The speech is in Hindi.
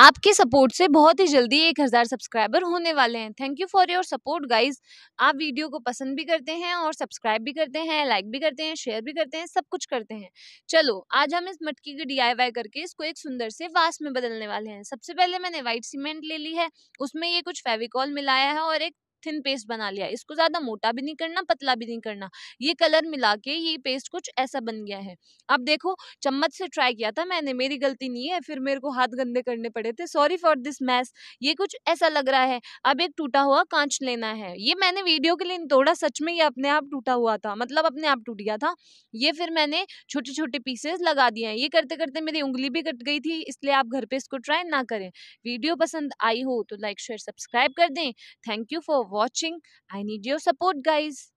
आपके सपोर्ट से बहुत ही जल्दी एक हज़ार सब्सक्राइबर होने वाले हैं thank you for your support guys आप वीडियो को पसंद भी करते हैं और सब्सक्राइब भी करते हैं लाइक भी करते हैं शेयर भी करते हैं सब कुछ करते हैं चलो आज हम इस मटकी की डी करके इसको एक सुंदर से वास में बदलने वाले हैं सबसे पहले मैंने व्हाइट सीमेंट ले ली है उसमें ये कुछ फेविकॉल मिलाया है और एक थिन पेस्ट बना लिया इसको ज़्यादा मोटा भी नहीं करना पतला भी नहीं करना ये कलर मिला के ये पेस्ट कुछ ऐसा बन गया है अब देखो चम्मच से ट्राई किया था मैंने मेरी गलती नहीं है फिर मेरे को हाथ गंदे करने पड़े थे सॉरी फॉर दिस मैस ये कुछ ऐसा लग रहा है अब एक टूटा हुआ कांच लेना है ये मैंने वीडियो के लिए तोड़ा सच में ये अपने आप टूटा हुआ था मतलब अपने आप टूट गया था ये फिर मैंने छोटे छोटे पीसेस लगा दिए हैं ये करते करते मेरी उंगली भी कट गई थी इसलिए आप घर पे इसको ट्राई ना करें वीडियो पसंद आई हो तो लाइक शेयर सब्सक्राइब कर दें thank you for watching. I need your support, guys.